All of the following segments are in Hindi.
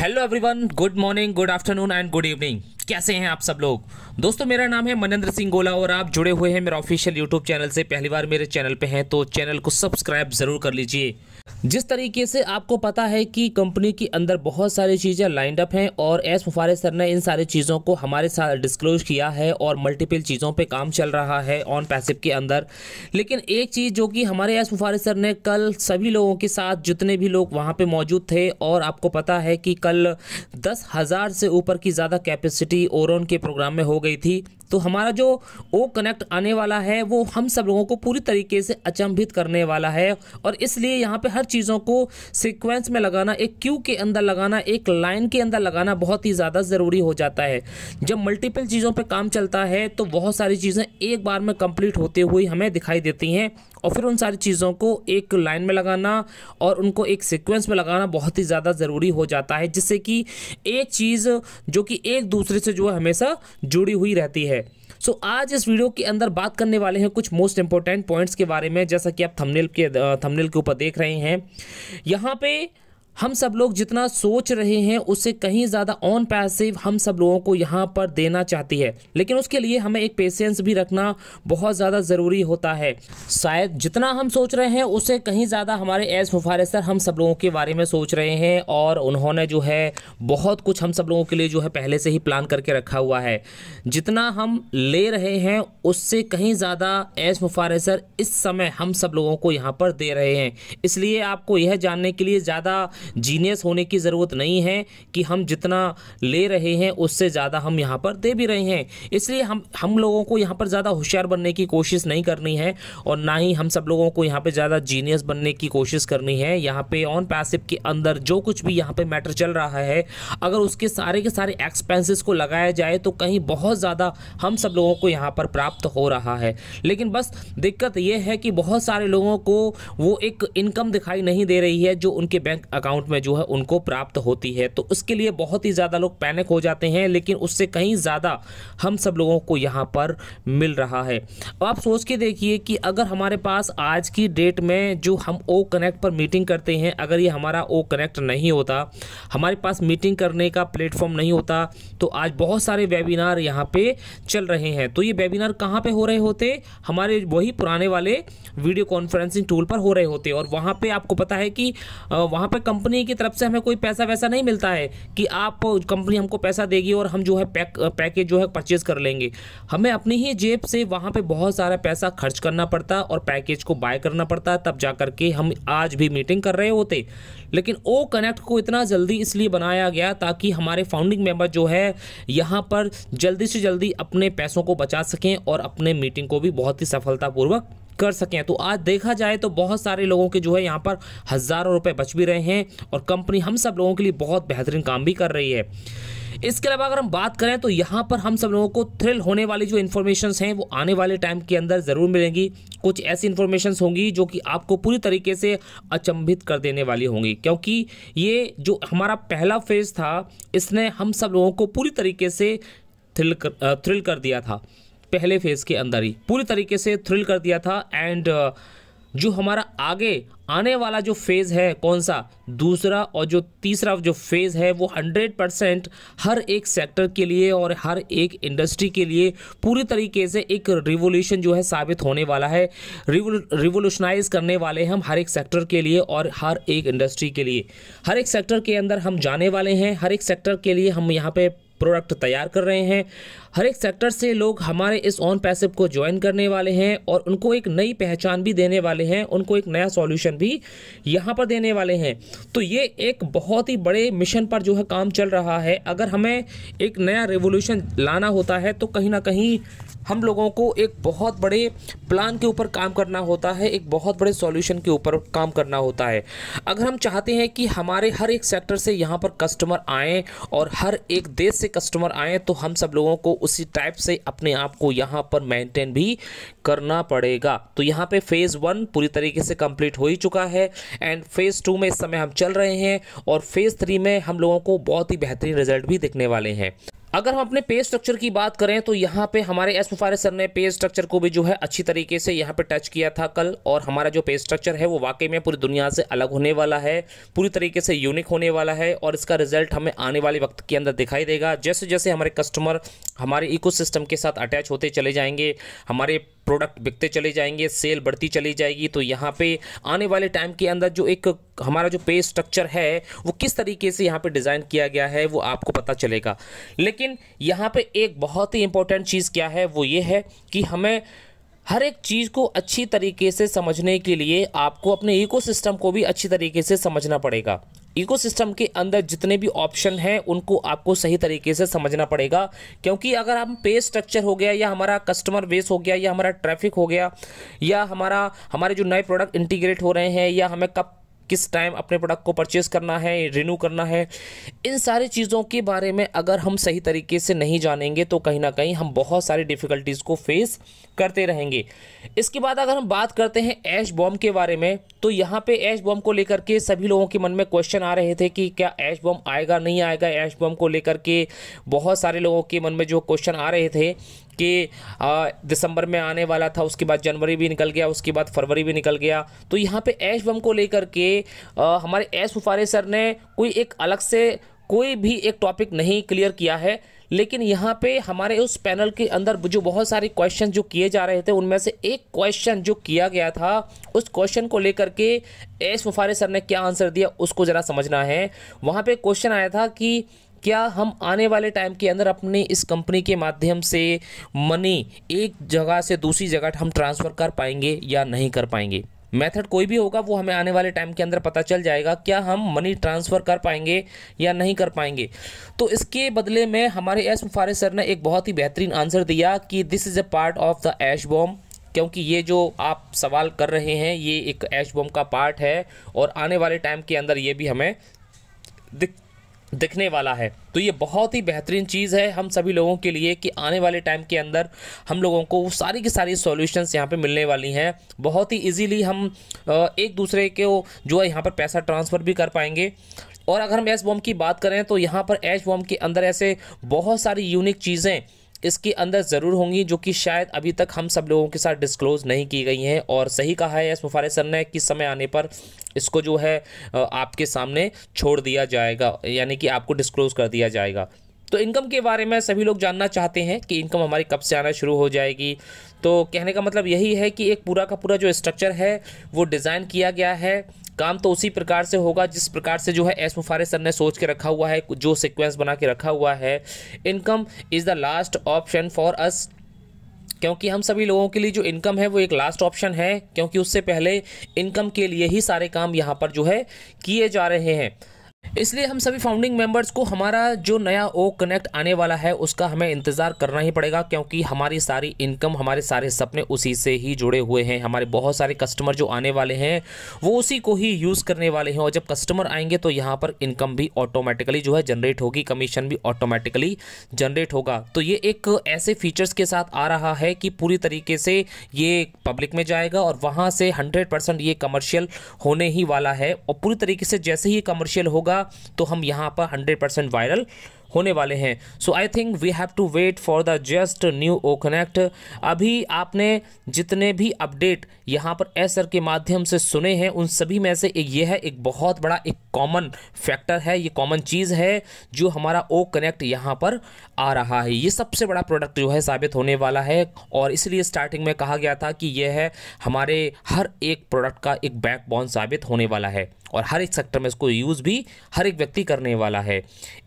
hello everyone good morning good afternoon and good evening कैसे हैं आप सब लोग दोस्तों मेरा नाम है मनेंद्र सिंह गोला और आप जुड़े हुए हैं मेरा ऑफिशियल यूट्यूब चैनल से पहली बार मेरे चैनल पे हैं तो चैनल को सब्सक्राइब ज़रूर कर लीजिए जिस तरीके से आपको पता है कि कंपनी के अंदर बहुत सारी चीज़ें लाइंड अप हैं और एस मुफारे सर ने इन सारी चीज़ों को हमारे साथ डिस्क्लोज किया है और मल्टीपल चीज़ों पे काम चल रहा है ऑन पैसिव के अंदर लेकिन एक चीज़ जो कि हमारे एस मुफारे सर ने कल सभी लोगों के साथ जितने भी लोग वहाँ पर मौजूद थे और आपको पता है कि कल दस हज़ार से ऊपर की ज़्यादा कैपेसिटी ओरन के प्रोग्राम में हो गई थी तो हमारा जो ओ कनेक्ट आने वाला है वो हम सब लोगों को पूरी तरीके से अचंभित करने वाला है और इसलिए यहाँ पे हर चीज़ों को सीक्वेंस में लगाना एक क्यू के अंदर लगाना एक लाइन के अंदर लगाना बहुत ही ज़्यादा ज़रूरी हो जाता है जब मल्टीपल चीज़ों पर काम चलता है तो बहुत सारी चीज़ें एक बार में कम्प्लीट होते हुए हमें दिखाई देती हैं और फिर उन सारी चीज़ों को एक लाइन में लगाना और उनको एक सीक्वेंस में लगाना बहुत ही ज़्यादा ज़रूरी हो जाता है जिससे कि एक चीज़ जो कि एक दूसरे से जो है हमेशा जुड़ी हुई रहती है सो so, आज इस वीडियो के अंदर बात करने वाले हैं कुछ मोस्ट इंपॉर्टेंट पॉइंट्स के बारे में जैसा कि आप थंबनेल के थंबनेल के ऊपर देख रहे हैं यहाँ पे हम सब लोग जितना सोच रहे हैं उससे कहीं ज़्यादा ऑन पैसिव हम सब लोगों को यहाँ पर देना चाहती है लेकिन उसके लिए हमें एक पेशेंस भी रखना बहुत ज़्यादा ज़रूरी होता है शायद जितना हम सोच रहे हैं उससे कहीं ज़्यादा हमारे एस मुफारे सर हम सब लोगों के बारे में सोच रहे हैं और उन्होंने जो है बहुत कुछ हम सब लोगों के लिए जो है पहले से ही प्लान करके रखा हुआ है जितना हम ले रहे हैं उससे कहीं ज़्यादा एस मुफारे सर इस समय हम सब लोगों को यहाँ पर दे रहे हैं इसलिए आपको यह जानने के लिए ज़्यादा जीनियस होने की ज़रूरत नहीं है कि हम जितना ले रहे हैं उससे ज़्यादा हम यहाँ पर दे भी रहे हैं इसलिए हम हम लोगों को यहाँ पर ज़्यादा होशियार बनने की कोशिश नहीं करनी है और ना ही हम सब लोगों को यहाँ पर ज़्यादा जीनियस बनने की कोशिश करनी है यहाँ पर ऑन पैसिव के अंदर जो कुछ भी यहाँ पर मैटर चल रहा है अगर उसके सारे के सारे एक्सपेंसिस को लगाया जाए तो कहीं बहुत ज़्यादा हम सब लोगों को यहाँ पर प्राप्त हो रहा है लेकिन बस दिक्कत यह है कि बहुत सारे लोगों को वो एक इनकम दिखाई नहीं दे रही है जो उनके बैंक अकाउंट अमाउंट में जो है उनको प्राप्त होती है तो उसके लिए बहुत ही ज़्यादा लोग पैनिक हो जाते हैं लेकिन उससे कहीं ज़्यादा हम सब लोगों को यहाँ पर मिल रहा है अब आप सोच के देखिए कि अगर हमारे पास आज की डेट में जो हम ओ कनेक्ट पर मीटिंग करते हैं अगर ये हमारा ओ कनेक्ट नहीं होता हमारे पास मीटिंग करने का प्लेटफॉर्म नहीं होता तो आज बहुत सारे वेबिनार यहाँ पे चल रहे हैं तो ये वेबिनार कहाँ पे हो रहे होते हमारे वही पुराने वाले वीडियो कॉन्फ्रेंसिंग टूल पर हो रहे होते और वहाँ पर आपको पता है कि वहाँ पर कंपनी कंपनी की तरफ से हमें कोई पैसा वैसा नहीं मिलता है कि आप कंपनी हमको पैसा देगी और हम जो है पैक पैकेज जो है परचेज़ कर लेंगे हमें अपनी ही जेब से वहाँ पर बहुत सारा पैसा खर्च करना पड़ता और पैकेज को बाय करना पड़ता तब जा कर के हम आज भी मीटिंग कर रहे होते लेकिन ओ कनेक्ट को इतना जल्दी इसलिए बनाया गया ताकि हमारे फाउंडिंग मेम्बर जो है यहाँ पर जल्दी से जल्दी अपने पैसों को बचा सकें और अपने मीटिंग को भी बहुत ही सफलतापूर्वक कर सकें तो आज देखा जाए तो बहुत सारे लोगों के जो है यहाँ पर हज़ारों रुपये बच भी रहे हैं और कंपनी हम सब लोगों के लिए बहुत बेहतरीन काम भी कर रही है इसके अलावा अगर हम बात करें तो यहाँ पर हम सब लोगों को थ्रिल होने वाली जो इन्फॉर्मेशन हैं वो आने वाले टाइम के अंदर ज़रूर मिलेंगी कुछ ऐसी इन्फॉर्मेशन होंगी जो कि आपको पूरी तरीके से अचंभित कर देने वाली होंगी क्योंकि ये जो हमारा पहला फेज़ था इसने हम सब लोगों को पूरी तरीके से थ्रिल कर, थ्रिल कर दिया था पहले फेज़ के अंदर ही पूरी तरीके से थ्रिल कर दिया था एंड uh, जो हमारा आगे आने वाला जो फेज़ है कौन सा दूसरा और जो तीसरा जो फेज़ है वो 100 परसेंट हर एक सेक्टर के लिए और हर एक इंडस्ट्री के लिए पूरी तरीके से एक रिवोल्यूशन जो है साबित होने वाला है रिवोल्यूशनाइज करने वाले हम हर एक सेक्टर के लिए और हर एक इंडस्ट्री के लिए हर एक सेक्टर के अंदर हम जाने वाले हैं हर एक सेक्टर के लिए हम यहाँ पर प्रोडक्ट तैयार कर रहे हैं हर एक सेक्टर से लोग हमारे इस ऑन पैसिव को ज्वाइन करने वाले हैं और उनको एक नई पहचान भी देने वाले हैं उनको एक नया सॉल्यूशन भी यहाँ पर देने वाले हैं तो ये एक बहुत ही बड़े मिशन पर जो है काम चल रहा है अगर हमें एक नया रेवोल्यूशन लाना होता है तो कहीं ना कहीं हम लोगों को एक बहुत बड़े प्लान के ऊपर काम करना होता है एक बहुत बड़े सॉल्यूशन के ऊपर काम करना होता है अगर हम चाहते हैं कि हमारे हर एक सेक्टर से यहाँ पर कस्टमर आएँ और हर एक देश से से कस्टमर आए तो हम सब लोगों को उसी टाइप से अपने आप को यहाँ पर मेंटेन भी करना पड़ेगा तो यहाँ पे फेज़ वन पूरी तरीके से कंप्लीट हो ही चुका है एंड फेज़ टू में इस समय हम चल रहे हैं और फेज़ थ्री में हम लोगों को बहुत ही बेहतरीन रिजल्ट भी दिखने वाले हैं अगर हम अपने पे स्ट्रक्चर की बात करें तो यहाँ पे हमारे एस मुफारिस सर ने पे स्ट्रक्चर को भी जो है अच्छी तरीके से यहाँ पे टच किया था कल और हमारा जो पे स्ट्रक्चर है वो वाकई में पूरी दुनिया से अलग होने वाला है पूरी तरीके से यूनिक होने वाला है और इसका रिजल्ट हमें आने वाले वक्त के अंदर दिखाई देगा जैसे जैसे हमारे कस्टमर हमारे इको के साथ अटैच होते चले जाएंगे हमारे प्रोडक्ट बिकते चले जाएंगे सेल बढ़ती चली जाएगी तो यहाँ पे आने वाले टाइम के अंदर जो एक हमारा जो पे स्ट्रक्चर है वो किस तरीके से यहाँ पे डिज़ाइन किया गया है वो आपको पता चलेगा लेकिन यहाँ पे एक बहुत ही इंपॉर्टेंट चीज़ क्या है वो ये है कि हमें हर एक चीज़ को अच्छी तरीके से समझने के लिए आपको अपने इकोसिस्टम को भी अच्छी तरीके से समझना पड़ेगा इकोसिस्टम के अंदर जितने भी ऑप्शन हैं उनको आपको सही तरीके से समझना पड़ेगा क्योंकि अगर हम पे स्ट्रक्चर हो गया या हमारा कस्टमर बेस हो गया या हमारा ट्रैफिक हो गया या हमारा हमारे जो नए प्रोडक्ट इंटीग्रेट हो रहे हैं या हमें कब किस टाइम अपने प्रोडक्ट को परचेज़ करना है रिन्यू करना है इन सारी चीज़ों के बारे में अगर हम सही तरीके से नहीं जानेंगे तो कहीं ना कहीं हम बहुत सारी डिफ़िकल्टीज़ को फेस करते रहेंगे इसके बाद अगर हम बात करते हैं ऐश बॉम्ब के बारे में तो यहाँ पे ऐश बॉम्ब को लेकर के सभी लोगों के मन में क्वेश्चन आ रहे थे कि क्या ऐश बॉम्ब आएगा नहीं आएगा ऐश बॉम्ब को लेकर के बहुत सारे लोगों के मन में जो क्वेश्चन आ रहे थे कि दिसंबर में आने वाला था उसके बाद जनवरी भी निकल गया उसके बाद फरवरी भी निकल गया तो यहाँ पे ऐश बम को लेकर के हमारे ऐश उफारे सर ने कोई एक अलग से कोई भी एक टॉपिक नहीं क्लियर किया है लेकिन यहाँ पे हमारे उस पैनल के अंदर जो बहुत सारे क्वेश्चन जो किए जा रहे थे उनमें से एक क्वेश्चन जो किया गया था उस क्वेश्चन को लेकर के एस मुफारे सर ने क्या आंसर दिया उसको ज़रा समझना है वहाँ पे क्वेश्चन आया था कि क्या हम आने वाले टाइम के अंदर अपने इस कंपनी के माध्यम से मनी एक जगह से दूसरी जगह हम ट्रांसफ़र कर पाएंगे या नहीं कर पाएंगे मेथड कोई भी होगा वो हमें आने वाले टाइम के अंदर पता चल जाएगा क्या हम मनी ट्रांसफ़र कर पाएंगे या नहीं कर पाएंगे तो इसके बदले में हमारे एस मुफारे सर ने एक बहुत ही बेहतरीन आंसर दिया कि this is a part of the ash bomb क्योंकि ये जो आप सवाल कर रहे हैं ये एक एश बॉम का पार्ट है और आने वाले टाइम के अंदर ये भी हमें दिख दिखने वाला है तो ये बहुत ही बेहतरीन चीज़ है हम सभी लोगों के लिए कि आने वाले टाइम के अंदर हम लोगों को सारी की सारी सॉल्यूशंस यहाँ पे मिलने वाली हैं बहुत ही इजीली हम एक दूसरे के जो है यहाँ पर पैसा ट्रांसफ़र भी कर पाएंगे और अगर हम एस बॉम की बात करें तो यहाँ पर एच बॉम के अंदर ऐसे बहुत सारी यूनिक चीज़ें इसके अंदर ज़रूर होंगी जो कि शायद अभी तक हम सब लोगों के साथ डिस्क्लोज़ नहीं की गई हैं और सही कहा है एस मुफारे सर ने कि समय आने पर इसको जो है आपके सामने छोड़ दिया जाएगा यानी कि आपको डिस्क्लोज़ कर दिया जाएगा तो इनकम के बारे में सभी लोग जानना चाहते हैं कि इनकम हमारी कब से आना शुरू हो जाएगी तो कहने का मतलब यही है कि एक पूरा का पूरा जो स्ट्रक्चर है वो डिज़ाइन किया गया है काम तो उसी प्रकार से होगा जिस प्रकार से जो है एस मुफारे सर ने सोच के रखा हुआ है जो सिक्वेंस बना के रखा हुआ है income is the last option for us क्योंकि हम सभी लोगों के लिए जो इनकम है वो एक लास्ट ऑप्शन है क्योंकि उससे पहले इनकम के लिए ही सारे काम यहाँ पर जो है किए जा रहे हैं इसलिए हम सभी फाउंडिंग मेंबर्स को हमारा जो नया ओ कनेक्ट आने वाला है उसका हमें इंतज़ार करना ही पड़ेगा क्योंकि हमारी सारी इनकम हमारे सारे सपने उसी से ही जुड़े हुए हैं हमारे बहुत सारे कस्टमर जो आने वाले हैं वो उसी को ही यूज़ करने वाले हैं और जब कस्टमर आएंगे तो यहाँ पर इनकम भी ऑटोमेटिकली जो है जनरेट होगी कमीशन भी ऑटोमेटिकली जनरेट होगा तो ये एक ऐसे फीचर्स के साथ आ रहा है कि पूरी तरीके से ये पब्लिक में जाएगा और वहाँ से हंड्रेड ये कमर्शियल होने ही वाला है और पूरी तरीके से जैसे ही कमर्शियल होगा होगा तो हम यहाँ पर हंड्रेड परसेंट वायरल होने वाले हैं so I think we have to wait for the just new O connect अभी आपने जितने भी अपडेट यहाँ पर एसर के माध्यम से सुने हैं उन सभी में से ये है एक बहुत बड़ा एक कॉमन फैक्टर है ये कॉमन चीज़ है जो हमारा ओ कनेक्ट यहाँ पर आ रहा है ये सबसे बड़ा प्रोडक्ट जो है साबित होने वाला है और इसलिए स्टार्टिंग में कहा गया था कि यह है हमारे हर एक प्रोडक्ट का एक बैकबोन साबित होने वाला है और हर एक सेक्टर में इसको यूज़ भी हर एक व्यक्ति करने वाला है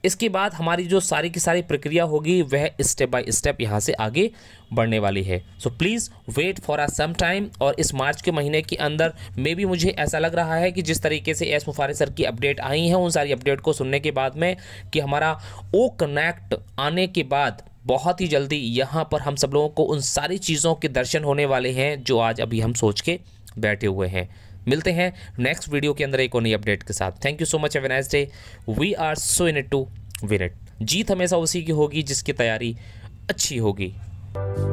इसके बाद हमारे हमारी जो सारी की सारी प्रक्रिया होगी वह स्टेप बाय स्टेप यहाँ से आगे बढ़ने वाली है so please wait for a some time और इस मार्च के महीने के अंदर मे भी मुझे ऐसा लग रहा है कि जिस तरीके से एस मुफारे सर की अपडेट आई है उन सारी अपडेट को सुनने के बाद में कि हमारा ओ कनेक्ट आने के बाद बहुत ही जल्दी यहाँ पर हम सब लोगों को उन सारी चीज़ों के दर्शन होने वाले हैं जो आज अभी हम सोच के बैठे हुए हैं मिलते हैं नेक्स्ट वीडियो के अंदर एक और नई अपडेट के साथ thank you so much have a nice day we are so into Virat जीत हमेशा उसी की होगी जिसकी तैयारी अच्छी होगी